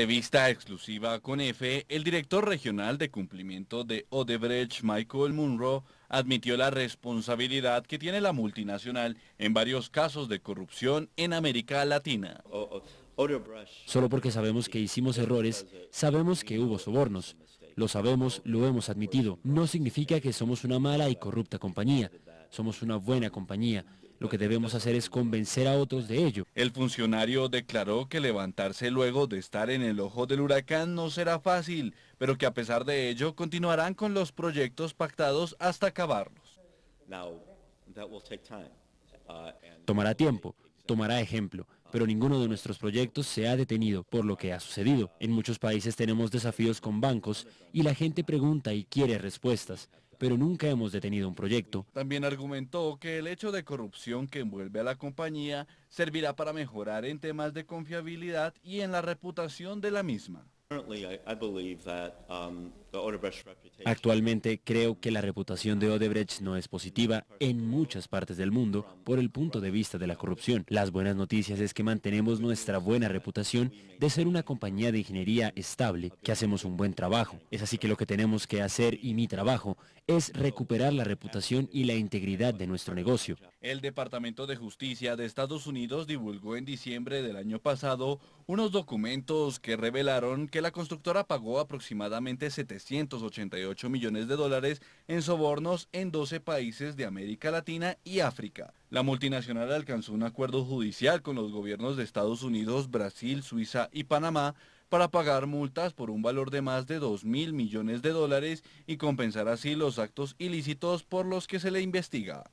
Entrevista exclusiva con EFE, el director regional de cumplimiento de Odebrecht, Michael Munro, admitió la responsabilidad que tiene la multinacional en varios casos de corrupción en América Latina. Solo porque sabemos que hicimos errores, sabemos que hubo sobornos. Lo sabemos, lo hemos admitido. No significa que somos una mala y corrupta compañía. Somos una buena compañía. Lo que debemos hacer es convencer a otros de ello. El funcionario declaró que levantarse luego de estar en el ojo del huracán no será fácil, pero que a pesar de ello continuarán con los proyectos pactados hasta acabarlos. Uh, Tomará tiempo tomará ejemplo, pero ninguno de nuestros proyectos se ha detenido por lo que ha sucedido. En muchos países tenemos desafíos con bancos y la gente pregunta y quiere respuestas, pero nunca hemos detenido un proyecto. También argumentó que el hecho de corrupción que envuelve a la compañía servirá para mejorar en temas de confiabilidad y en la reputación de la misma. Actualmente creo que la reputación de Odebrecht no es positiva en muchas partes del mundo por el punto de vista de la corrupción. Las buenas noticias es que mantenemos nuestra buena reputación de ser una compañía de ingeniería estable, que hacemos un buen trabajo. Es así que lo que tenemos que hacer y mi trabajo es recuperar la reputación y la integridad de nuestro negocio. El Departamento de Justicia de Estados Unidos divulgó en diciembre del año pasado unos documentos que revelaron que la constructora pagó aproximadamente 700 388 millones de dólares en sobornos en 12 países de América Latina y África. La multinacional alcanzó un acuerdo judicial con los gobiernos de Estados Unidos, Brasil, Suiza y Panamá para pagar multas por un valor de más de 2 mil millones de dólares y compensar así los actos ilícitos por los que se le investiga.